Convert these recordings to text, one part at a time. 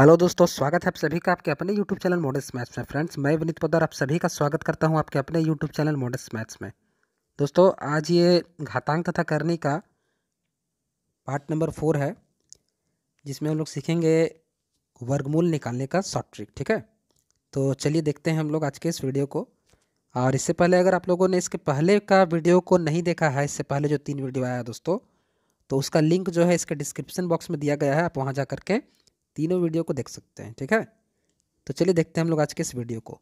hello दोस्तों स्वागत है आप सभी का आपके अपने यूट्यूब चैनल मॉडल्स मैथ्स में फ्रेंड्स मैं विनीत पदार आप सभी का स्वागत करता हूं आपके अपने यूट्यूब चैनल मॉडल्स मैथ्स में दोस्तों आज ये घातांक तथा करनी का पार्ट नंबर फोर है जिसमें हम लोग सीखेंगे वर्गमूल निकालने का शॉर्ट ट्रिक ठीक है तो चलिए देखते हैं हम लोग आज के इस वीडियो को और इससे पहले अगर आप लोगों ने इसके पहले का वीडियो को नहीं देखा है इससे पहले जो तीन वीडियो आया दोस्तों तो उसका लिंक जो है इसके डिस्क्रिप्शन बॉक्स में दिया गया है आप वहाँ जा करके तीनों वीडियो को देख सकते हैं ठीक है तो चलिए देखते हैं हम लोग आज के इस वीडियो को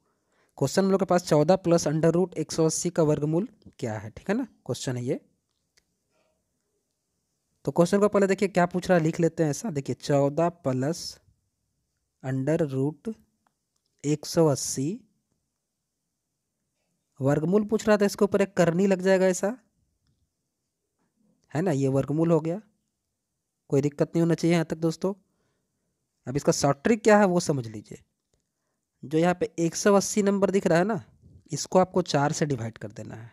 क्वेश्चन हम लोग के पास चौदह प्लस अंडर रूट एक सौ अस्सी का वर्गमूल क्या है ठीक है ना क्वेश्चन है ये तो क्वेश्चन को पहले देखिए क्या पूछ रहा है लिख लेते हैं ऐसा देखिए चौदह प्लस अंडर रूट एक सौ अस्सी वर्गमूल पूछ रहा था इसके ऊपर एक करनी लग जाएगा ऐसा है ना ये वर्गमूल हो गया कोई दिक्कत नहीं होना चाहिए यहाँ तक दोस्तों अब इसका शॉर्ट ट्रिक क्या है वो समझ लीजिए जो यहाँ पे 180 नंबर दिख रहा है ना इसको आपको चार से डिवाइड कर देना है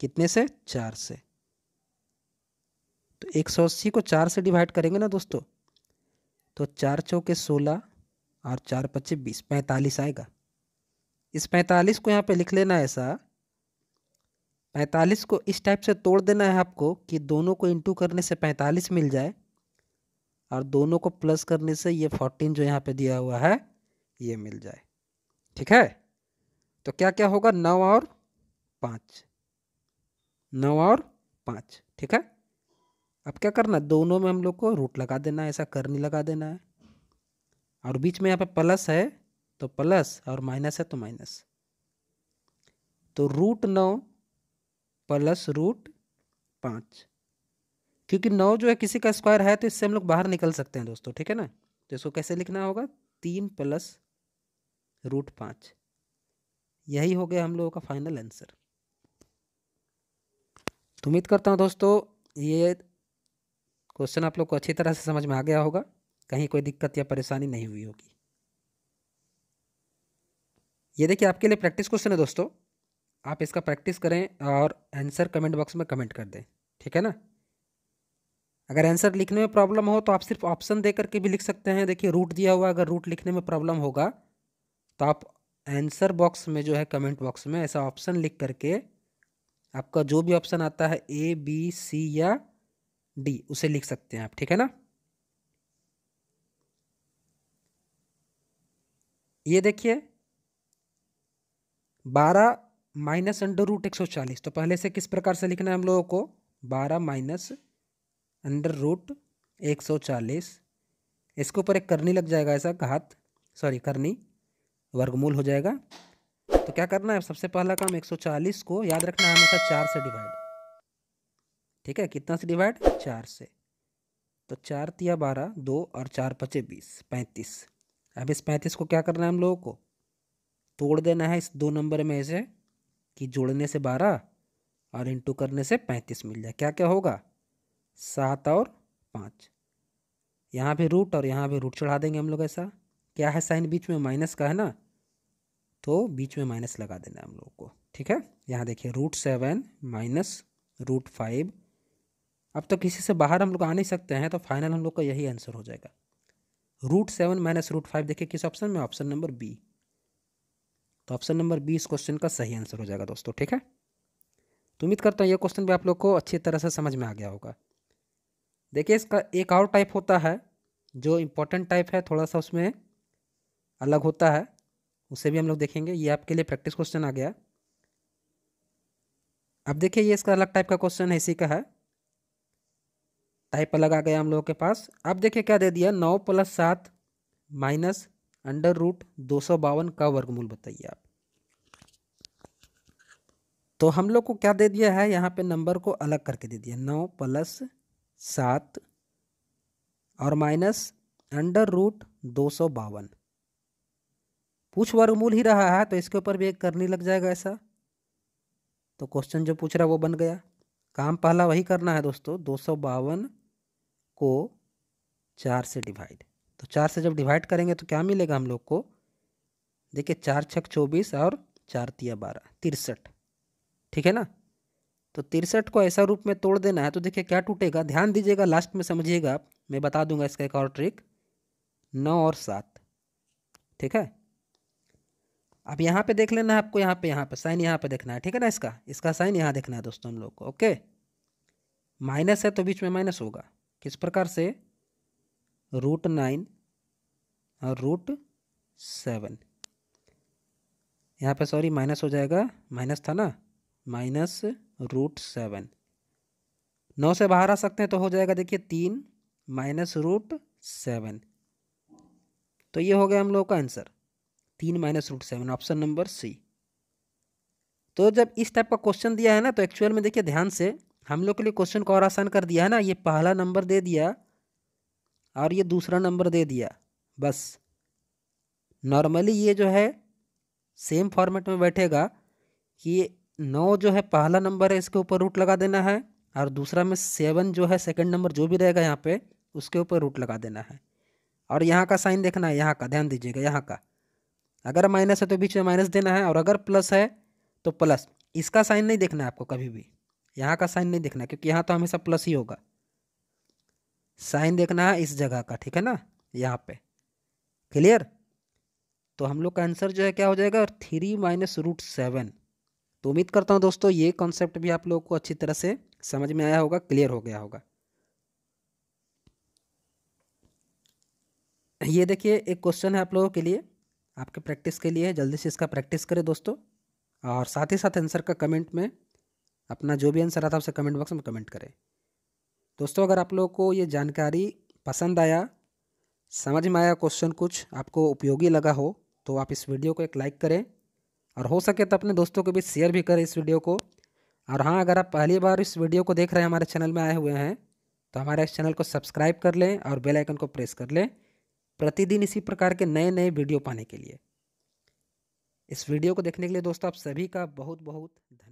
कितने से चार से तो 180 को चार से डिवाइड करेंगे ना दोस्तों तो चार चौके सोलह और चार पच्चीस बीस पैंतालीस आएगा इस पैंतालीस को यहाँ पे लिख लेना है ऐसा पैंतालीस को इस टाइप से तोड़ देना है आपको कि दोनों को इंटू करने से पैंतालीस मिल जाए और दोनों को प्लस करने से ये फोर्टीन जो यहाँ पे दिया हुआ है ये मिल जाए ठीक है तो क्या क्या होगा नौ और पाँच नौ और पाँच ठीक है अब क्या करना दोनों में हम लोग को रूट लगा देना है ऐसा करनी लगा देना है और बीच में यहाँ पे प्लस है तो प्लस और माइनस है तो माइनस तो रूट नौ प्लस रूट पाँच क्योंकि नौ जो है किसी का स्क्वायर है तो इससे हम लोग बाहर निकल सकते हैं दोस्तों ठीक है ना तो इसको कैसे लिखना होगा तीन प्लस रूट पाँच यही हो गया हम लोगों का फाइनल आंसर तो उम्मीद करता हूँ दोस्तों ये क्वेश्चन आप लोग को अच्छी तरह से समझ में आ गया होगा कहीं कोई दिक्कत या परेशानी नहीं हुई होगी ये देखिए आपके लिए प्रैक्टिस क्वेश्चन है दोस्तों आप इसका प्रैक्टिस करें और आंसर कमेंट बॉक्स में कमेंट कर दें ठीक है ना अगर आंसर लिखने में प्रॉब्लम हो तो आप सिर्फ ऑप्शन दे करके भी लिख सकते हैं देखिए रूट दिया हुआ अगर रूट लिखने में प्रॉब्लम होगा तो आप आंसर बॉक्स में जो है कमेंट बॉक्स में ऐसा ऑप्शन लिख करके आपका जो भी ऑप्शन आता है ए बी सी या डी उसे लिख सकते हैं आप ठीक है ना ये देखिए बारह माइनस अंडर रूट एक सौ चालीस तो पहले से किस प्रकार से लिखना है हम लोगों को बारह माइनस अंडर रूट एक सौ चालीस इसके ऊपर एक करनी लग जाएगा ऐसा घात सॉरी करनी वर्गमूल हो जाएगा तो क्या करना है सबसे पहला काम एक सौ चालीस को याद रखना है हमेशा चार से डिवाइड ठीक है कितना से डिवाइड चार से तो चार तिया बारह दो और चार पचे बीस पैंतीस अब इस पैंतीस को क्या करना है हम लोगों को तोड़ देना है इस दो नंबर में ऐसे कि जोड़ने से बारह और इंटू करने से पैंतीस मिल जाए क्या क्या होगा सात और पाँच यहाँ भी रूट और यहाँ भी रूट चढ़ा देंगे हम लोग ऐसा क्या है साइन बीच में माइनस का है ना तो बीच में माइनस लगा देना हम लोग को ठीक है यहाँ देखिए root seven minus root five अब तो किसी से बाहर हम लोग आ नहीं सकते हैं तो फाइनल हम लोग का यही आंसर हो जाएगा root seven minus root five देखिए किस ऑप्शन में ऑप्शन नंबर बी तो ऑप्शन नंबर बी इस क्वेश्चन का सही आंसर हो जाएगा दोस्तों ठीक है तो उम्मीद करता हूँ यह क्वेश्चन भी आप लोग को अच्छी तरह से समझ में आ गया होगा देखिए इसका एक और टाइप होता है जो इम्पोर्टेंट टाइप है थोड़ा सा उसमें अलग होता है उसे भी हम लोग देखेंगे ये आपके लिए प्रैक्टिस क्वेश्चन आ गया अब देखिए ये इसका अलग टाइप का क्वेश्चन है इसी का है टाइप अलग आ गया हम लोगों के पास अब देखिए क्या दे दिया नौ प्लस सात माइनस अंडर रूट दो सौ बावन का वर्गमूल बताइए आप तो हम लोग को क्या दे दिया है यहाँ पे नंबर को अलग करके दे दिया नौ प्लस सात और माइनस अंडर रूट दो सौ बावन पूछ वर्गमूल ही रहा है तो इसके ऊपर भी एक करनी लग जाएगा ऐसा तो क्वेश्चन जो पूछ रहा है वो बन गया काम पहला वही करना है दोस्तों दो सौ बावन को चार से डिवाइड तो चार से जब डिवाइड करेंगे तो क्या मिलेगा हम लोग को देखिए चार छक चौबीस और चार तिया बारह तिरसठ ठीक है ना तो तिरसठ को ऐसा रूप में तोड़ देना है तो देखिए क्या टूटेगा ध्यान दीजिएगा लास्ट में समझिएगा मैं बता दूंगा इसका एक और ट्रिक नौ और सात ठीक है अब यहाँ पे देख लेना है आपको यहाँ पे यहाँ पे साइन यहाँ पे देखना है ठीक है ना इसका इसका साइन यहाँ देखना है दोस्तों हम लोग को ओके माइनस है तो बीच में माइनस होगा किस प्रकार से रूट नाइन और रूट सेवन यहाँ पे सॉरी माइनस हो जाएगा माइनस था ना माइनस रूट सेवन नौ से बाहर आ सकते हैं तो हो जाएगा देखिए तीन माइनस रूट सेवन तो ये हो गया हम लोगों का आंसर तीन minus root seven option number C तो जब इस टाइप का क्वेश्चन दिया है ना तो एक्चुअल में देखिए ध्यान से हम लोग के लिए क्वेश्चन को और आसान कर दिया है ना ये पहला नंबर दे दिया और ये दूसरा नंबर दे दिया बस नॉर्मली ये जो है सेम फॉर्मेट में बैठेगा कि नौ जो है पहला नंबर है इसके ऊपर रूट लगा देना है और दूसरा में सेवन जो है सेकंड नंबर जो भी रहेगा यहाँ पे उसके ऊपर रूट लगा देना है और यहाँ का साइन देखना है यहाँ का ध्यान दीजिएगा यहाँ का अगर माइनस है तो बीच में माइनस देना है और अगर प्लस है तो प्लस इसका साइन नहीं देखना है आपको कभी भी यहाँ का साइन नहीं देखना क्योंकि यहाँ तो हमेशा प्लस ही होगा साइन देखना है इस जगह का ठीक है ना यहाँ पे क्लियर तो हम लोग का आंसर जो है क्या हो जाएगा थ्री माइनस रूट सेवन तो उम्मीद करता हूँ दोस्तों ये कॉन्सेप्ट भी आप लोग को अच्छी तरह से समझ में आया होगा क्लियर हो गया होगा ये देखिए एक क्वेश्चन है आप लोगों के लिए आपके प्रैक्टिस के लिए जल्दी से इसका प्रैक्टिस करें दोस्तों और साथ ही साथ आंसर का कमेंट में अपना जो भी आंसर आता है उसे कमेंट बॉक्स में कमेंट करें दोस्तों अगर आप लोगों को ये जानकारी पसंद आया समझ में आया क्वेश्चन कुछ आपको उपयोगी लगा हो तो आप इस वीडियो को एक लाइक करें और हो सके तो अपने दोस्तों के बीच शेयर भी करें इस वीडियो को और हाँ अगर आप पहली बार इस वीडियो को देख रहे हैं हमारे चैनल में आए हुए हैं तो हमारे इस चैनल को सब्सक्राइब कर लें और बेल आइकन को प्रेस कर लें प्रतिदिन इसी प्रकार के नए नए वीडियो पाने के लिए इस वीडियो को देखने के लिए दोस्तों आप सभी का बहुत बहुत धन्यवाद